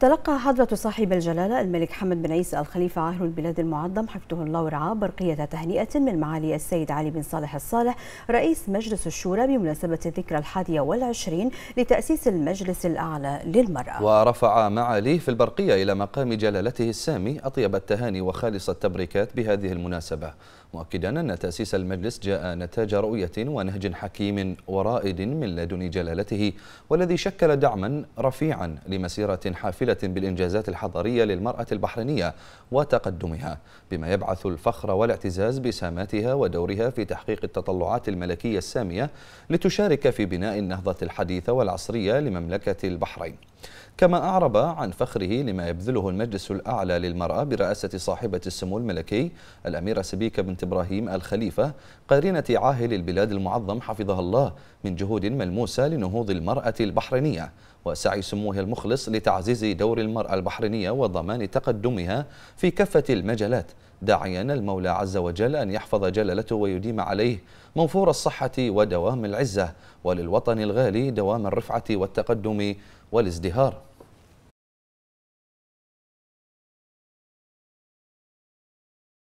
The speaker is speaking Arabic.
تلقى حضرة صاحب الجلالة الملك حمد بن عيسى الخليفة عاهل البلاد المعظم حفظه الله ورعاه برقية تهنئة من معالي السيد علي بن صالح الصالح رئيس مجلس الشورى بمناسبة الذكرى الحادية والعشرين لتأسيس المجلس الأعلى للمرأة ورفع معاليه في البرقية إلى مقام جلالته السامي أطيب التهاني وخالص التبريكات بهذه المناسبة مؤكدا أن تأسيس المجلس جاء نتاج رؤية ونهج حكيم ورائد من لدن جلالته والذي شكل دعما رفيعا لمسيرة حافلة مشهورة بالإنجازات الحضارية للمرأة البحرينية وتقدمها بما يبعث الفخر والاعتزاز بساماتها ودورها في تحقيق التطلعات الملكية السامية لتشارك في بناء النهضة الحديثة والعصرية لمملكة البحرين كما أعرب عن فخره لما يبذله المجلس الأعلى للمرأة برئاسة صاحبة السمو الملكي الأميرة سبيكة بنت إبراهيم الخليفة قارنة عاهل البلاد المعظم حفظها الله من جهود ملموسة لنهوض المرأة البحرينية وسعي سموها المخلص لتعزيز دور المرأة البحرينية وضمان تقدمها في كافة المجالات داعيا المولى عز وجل أن يحفظ جلالته ويديم عليه منفور الصحة ودوام العزة وللوطن الغالي دوام الرفعة والتقدم والازدهار